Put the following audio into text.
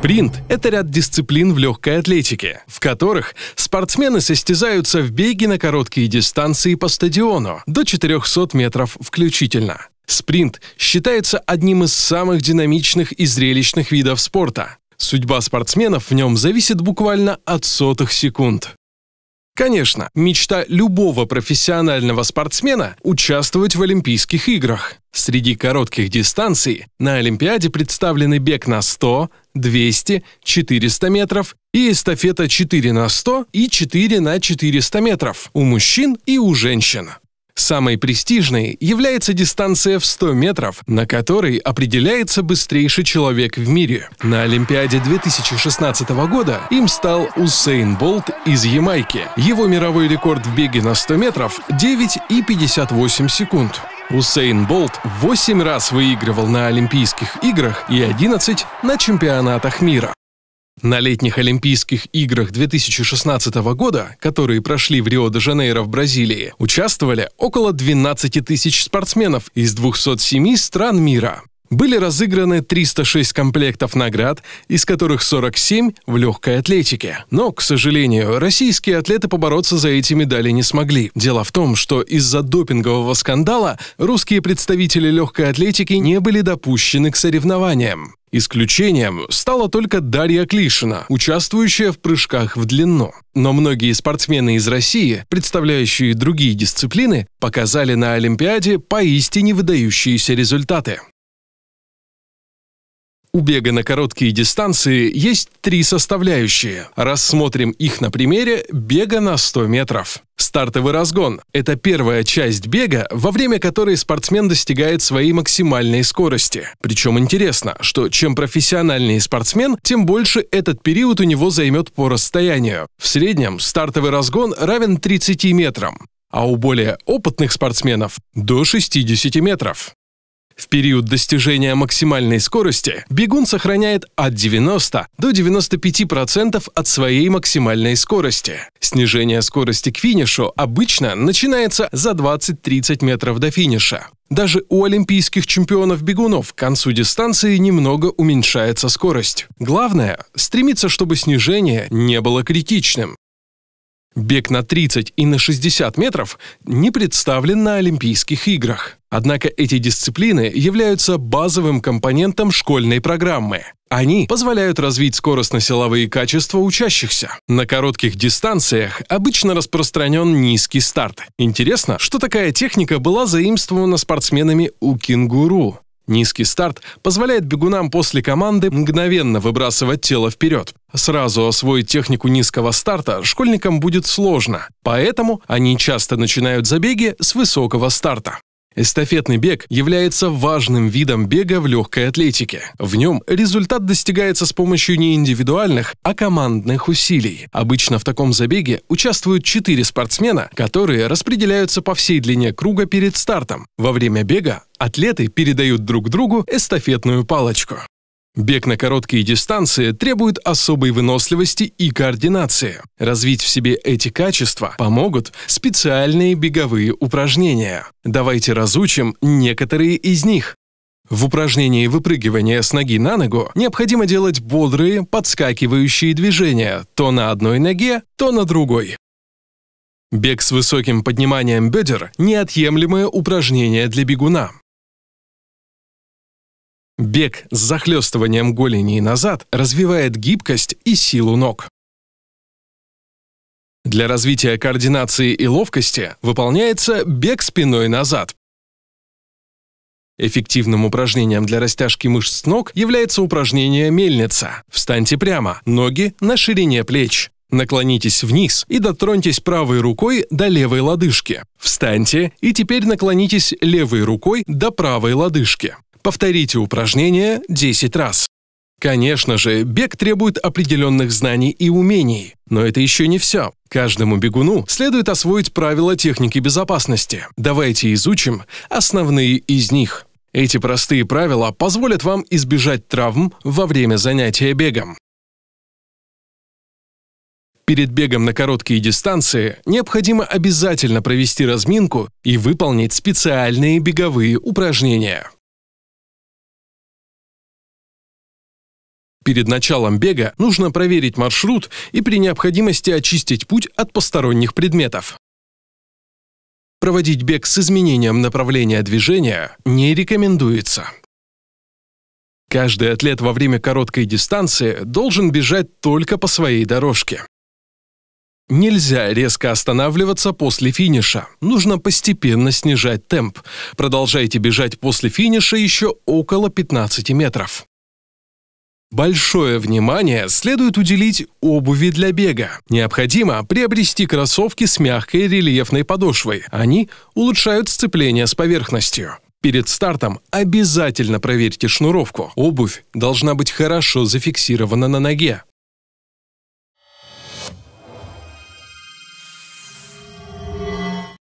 Спринт – это ряд дисциплин в легкой атлетике, в которых спортсмены состязаются в беге на короткие дистанции по стадиону, до 400 метров включительно. Спринт считается одним из самых динамичных и зрелищных видов спорта. Судьба спортсменов в нем зависит буквально от сотых секунд. Конечно, мечта любого профессионального спортсмена – участвовать в Олимпийских играх. Среди коротких дистанций на Олимпиаде представлены бег на 100, 200, 400 метров и эстафета 4 на 100 и 4 на 400 метров у мужчин и у женщин. Самой престижной является дистанция в 100 метров, на которой определяется быстрейший человек в мире. На Олимпиаде 2016 года им стал Усейн Болт из Ямайки. Его мировой рекорд в беге на 100 метров – 9,58 секунд. Усейн Болт 8 раз выигрывал на Олимпийских играх и 11 на чемпионатах мира. На летних Олимпийских играх 2016 года, которые прошли в Рио-де-Жанейро в Бразилии, участвовали около 12 тысяч спортсменов из 207 стран мира. Были разыграны 306 комплектов наград, из которых 47 в легкой атлетике. Но, к сожалению, российские атлеты побороться за эти медали не смогли. Дело в том, что из-за допингового скандала русские представители легкой атлетики не были допущены к соревнованиям. Исключением стала только Дарья Клишина, участвующая в прыжках в длину. Но многие спортсмены из России, представляющие другие дисциплины, показали на Олимпиаде поистине выдающиеся результаты. У бега на короткие дистанции есть три составляющие. Рассмотрим их на примере бега на 100 метров. Стартовый разгон – это первая часть бега, во время которой спортсмен достигает своей максимальной скорости. Причем интересно, что чем профессиональнее спортсмен, тем больше этот период у него займет по расстоянию. В среднем стартовый разгон равен 30 метрам а у более опытных спортсменов – до 60 метров. В период достижения максимальной скорости бегун сохраняет от 90 до 95% от своей максимальной скорости. Снижение скорости к финишу обычно начинается за 20-30 метров до финиша. Даже у олимпийских чемпионов-бегунов к концу дистанции немного уменьшается скорость. Главное – стремиться, чтобы снижение не было критичным. Бег на 30 и на 60 метров не представлен на Олимпийских играх. Однако эти дисциплины являются базовым компонентом школьной программы. Они позволяют развить скоростно-силовые качества учащихся. На коротких дистанциях обычно распространен низкий старт. Интересно, что такая техника была заимствована спортсменами у кенгуру. Низкий старт позволяет бегунам после команды мгновенно выбрасывать тело вперед. Сразу освоить технику низкого старта школьникам будет сложно, поэтому они часто начинают забеги с высокого старта. Эстафетный бег является важным видом бега в легкой атлетике. В нем результат достигается с помощью не индивидуальных, а командных усилий. Обычно в таком забеге участвуют четыре спортсмена, которые распределяются по всей длине круга перед стартом. Во время бега атлеты передают друг другу эстафетную палочку. Бег на короткие дистанции требует особой выносливости и координации. Развить в себе эти качества помогут специальные беговые упражнения. Давайте разучим некоторые из них. В упражнении выпрыгивания с ноги на ногу необходимо делать бодрые, подскакивающие движения то на одной ноге, то на другой. Бег с высоким подниманием бедер – неотъемлемое упражнение для бегуна. Бег с захлёстыванием голени назад развивает гибкость и силу ног. Для развития координации и ловкости выполняется бег спиной назад. Эффективным упражнением для растяжки мышц ног является упражнение «Мельница». Встаньте прямо, ноги на ширине плеч. Наклонитесь вниз и дотроньтесь правой рукой до левой лодыжки. Встаньте и теперь наклонитесь левой рукой до правой лодыжки. Повторите упражнение 10 раз. Конечно же, бег требует определенных знаний и умений. Но это еще не все. Каждому бегуну следует освоить правила техники безопасности. Давайте изучим основные из них. Эти простые правила позволят вам избежать травм во время занятия бегом. Перед бегом на короткие дистанции необходимо обязательно провести разминку и выполнить специальные беговые упражнения. перед началом бега нужно проверить маршрут и при необходимости очистить путь от посторонних предметов. Проводить бег с изменением направления движения не рекомендуется. Каждый атлет во время короткой дистанции должен бежать только по своей дорожке. Нельзя резко останавливаться после финиша. Нужно постепенно снижать темп. Продолжайте бежать после финиша еще около 15 метров. Большое внимание следует уделить обуви для бега. Необходимо приобрести кроссовки с мягкой рельефной подошвой. Они улучшают сцепление с поверхностью. Перед стартом обязательно проверьте шнуровку. Обувь должна быть хорошо зафиксирована на ноге.